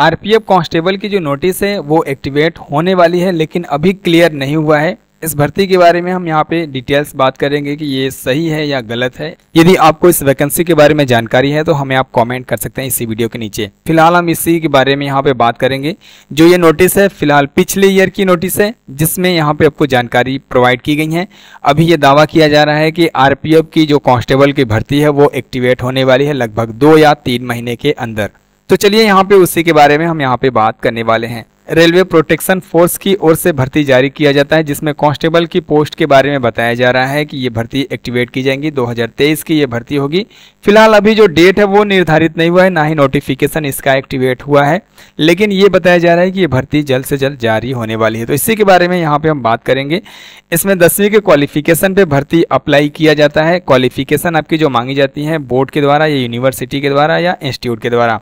RPF constable की जो notice है वो एक्टिवेट होने वाली है लेकिन अभी क्लियर नहीं हुआ है इस भर्ती के बारे में हम यहाँ पे डिटेल्स बात करेंगे कि ये सही है या गलत है यदि आपको इस वैकेंसी के बारे में जानकारी है तो हमें आप कमेंट कर सकते हैं इसी वीडियो के नीचे फिलहाल हम इसी के बारे में यहाँ पे बात करेंगे जो ये नोटिस है फिलहाल पिछले ईयर की नोटिस है जिसमें यहाँ पे आपको जानकारी प्रोवाइड की गई है अभी ये दावा किया जा रहा है कि आरपीएफ की जो कॉन्स्टेबल की भर्ती है वो एक्टिवेट होने वाली है लगभग दो या तीन महीने के अंदर तो चलिए यहाँ पे उसी के बारे में हम यहाँ पे बात करने वाले हैं रेलवे प्रोटेक्शन फोर्स की ओर से भर्ती जारी किया जाता है जिसमें कांस्टेबल की पोस्ट के बारे में बताया जा रहा है कि ये भर्ती एक्टिवेट की जाएंगी 2023 की ये भर्ती होगी फिलहाल अभी जो डेट है वो निर्धारित नहीं हुआ है ना ही नोटिफिकेशन इसका एक्टिवेट हुआ है लेकिन ये बताया जा रहा है कि ये भर्ती जल्द से जल्द जारी होने वाली है तो इसी के बारे में यहाँ पर हम बात करेंगे इसमें दसवीं के क्वालिफिकेशन पर भर्ती अप्लाई किया जाता है क्वालिफिकेशन आपकी जो मांगी जाती है बोर्ड के द्वारा या यूनिवर्सिटी के द्वारा या इंस्टीट्यूट के द्वारा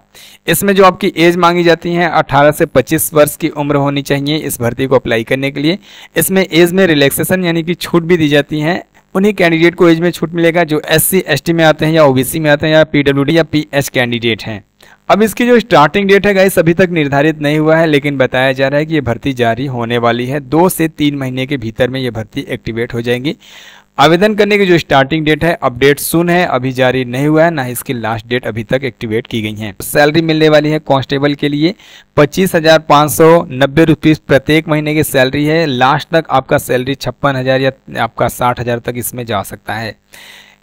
इसमें जो आपकी एज मांगी जाती है अठारह से पच्चीस वर्ष वर्ष की उम्र होनी चाहिए इस भर्ती को अप्लाई करने के लिए इसमें एज में रिलैक्सेशन यानी कि छूट भी दी जाती है उन्हीं कैंडिडेट को एज में छूट मिलेगा जो एस सी में आते हैं या ओबीसी में आते हैं या पीडब्ल्यूडी या पी कैंडिडेट हैं अब इसकी जो स्टार्टिंग डेट है गाइस अभी तक निर्धारित नहीं हुआ है लेकिन बताया जा रहा है कि ये भर्ती जारी होने वाली है दो से तीन महीने के भीतर में ये भर्ती एक्टिवेट हो जाएंगी आवेदन करने की जो स्टार्टिंग डेट है अपडेट सुन है अभी जारी नहीं हुआ है ना इसकी लास्ट डेट अभी तक एक्टिवेट की गई है सैलरी मिलने वाली है कांस्टेबल के लिए पच्चीस हजार पाँच सौ नब्बे रुपीज प्रत्येक महीने की सैलरी है लास्ट तक आपका सैलरी छप्पन हजार या आपका साठ हजार तक इसमें जा सकता है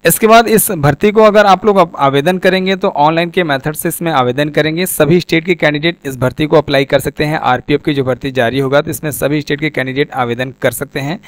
इसके बाद इस भर्ती को अगर आप लोग आवेदन करेंगे तो ऑनलाइन के मेथड से इसमें आवेदन करेंगे सभी स्टेट के कैंडिडेट इस भर्ती को अप्लाई कर सकते हैं आरपीएफ की जो भर्ती जारी होगा तो इसमें सभी स्टेट के कैंडिडेट आवेदन कर सकते हैं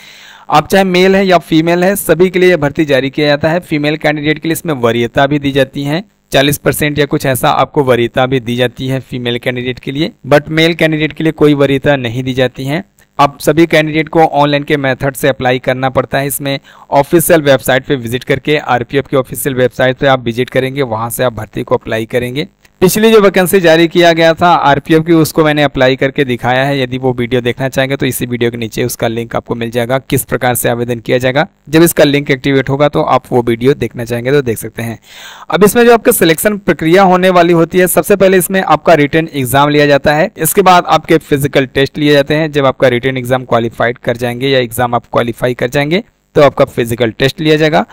आप चाहे मेल है या फीमेल है सभी के लिए यह भर्ती जारी किया जाता है फीमेल कैंडिडेट के लिए इसमें वरीयता भी दी जाती है चालीस परसेंट या कुछ ऐसा आपको वरीयता भी दी जाती है फीमेल कैंडिडेट के लिए बट मेल कैंडिडेट के लिए कोई वरीयता नहीं दी जाती है अब सभी कैंडिडेट को ऑनलाइन के मेथड से अप्लाई करना पड़ता है इसमें ऑफिशियल वेबसाइट पे विजिट करके आरपीएफ की ऑफिशियल वेबसाइट पे आप विजिट करेंगे वहाँ से आप भर्ती को अप्लाई करेंगे पिछली जो वैकेंसी जारी किया गया था आरपीएफ की उसको मैंने अप्लाई करके दिखाया है यदि वो वीडियो देखना चाहेंगे तो इसी वीडियो के नीचे उसका लिंक आपको मिल जाएगा किस प्रकार से आवेदन किया जाएगा जब इसका लिंक एक्टिवेट होगा तो आप वो वीडियो देखना चाहेंगे तो देख सकते हैं अब इसमें जो आपके सिलेक्शन प्रक्रिया होने वाली होती है सबसे पहले इसमें आपका रिटर्न एग्जाम लिया जाता है इसके बाद आपके फिजिकल टेस्ट लिए जाते हैं जब आपका रिटर्न एग्जाम क्वालिफाइड कर जाएंगे या एग्जाम आप क्वालिफाई कर जाएंगे तो आपका फिजिकल टेस्ट लिया जाएगा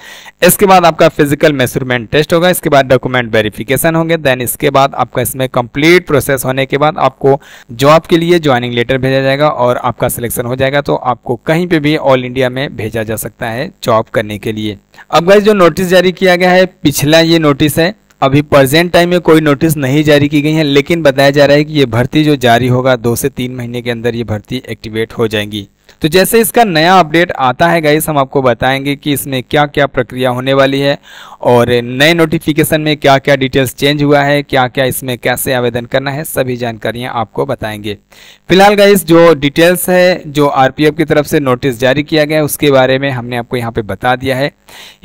इसके बाद आपका फिजिकल मेजरमेंट टेस्ट होगा इसके बाद डॉक्यूमेंट वेरिफिकेशन होंगे देन इसके बाद आपका इसमें कंप्लीट प्रोसेस होने के बाद आपको जॉब के लिए ज्वाइनिंग लेटर भेजा जाएगा और आपका सिलेक्शन हो जाएगा तो आपको कहीं पे भी ऑल इंडिया में भेजा जा सकता है जॉब करने के लिए अब गाइज जो नोटिस जारी किया गया है पिछला ये नोटिस है अभी प्रेजेंट टाइम में कोई नोटिस नहीं जारी की गई है लेकिन बताया जा रहा है कि ये भर्ती जो जारी होगा दो से तीन महीने के अंदर ये भर्ती एक्टिवेट हो जाएंगी तो जैसे इसका नया अपडेट आता है गाइस हम आपको बताएंगे कि इसमें क्या क्या प्रक्रिया होने वाली है और नए नोटिफिकेशन में क्या क्या डिटेल्स चेंज हुआ है क्या क्या इसमें कैसे आवेदन करना है सभी जानकारियाँ आपको बताएंगे फिलहाल गाइस जो डिटेल्स है जो आर की तरफ से नोटिस जारी किया गया है उसके बारे में हमने आपको यहाँ पे बता दिया है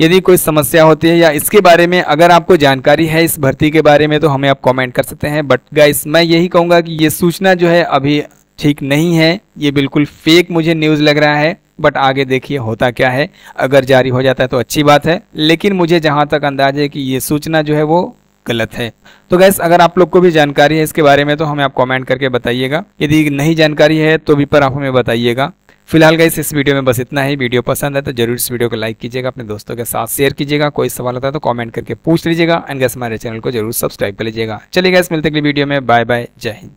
यदि कोई समस्या होती है या इसके बारे में अगर आपको जानकारी है इस भर्ती के बारे में तो हमें आप कॉमेंट कर सकते हैं बट गाइस मैं यही कहूँगा कि ये सूचना जो है अभी ठीक नहीं है ये बिल्कुल फेक मुझे न्यूज़ लग रहा है बट आगे देखिए होता क्या है अगर जारी हो जाता है तो अच्छी बात है लेकिन मुझे जहां तक अंदाज है कि ये सूचना जो है वो गलत है तो गैस अगर आप लोग को भी जानकारी है इसके बारे में तो हमें आप कमेंट करके बताइएगा यदि नहीं जानकारी है तो भी पर आप हमें बताइएगा फिलहाल गैस इस वीडियो में बस इतना ही वीडियो पसंद है तो जरूर इस वीडियो को लाइक कीजिएगा अपने दोस्तों के साथ शेयर कीजिएगा कोई सवाल होता है तो कॉमेंट करके पूछ लीजिएगा एंड गैस हमारे चैनल को जरूर सब्सक्राइब कर लीजिएगा चलिए गैस मिलते अगली वीडियो में बाय बाय जय हिंद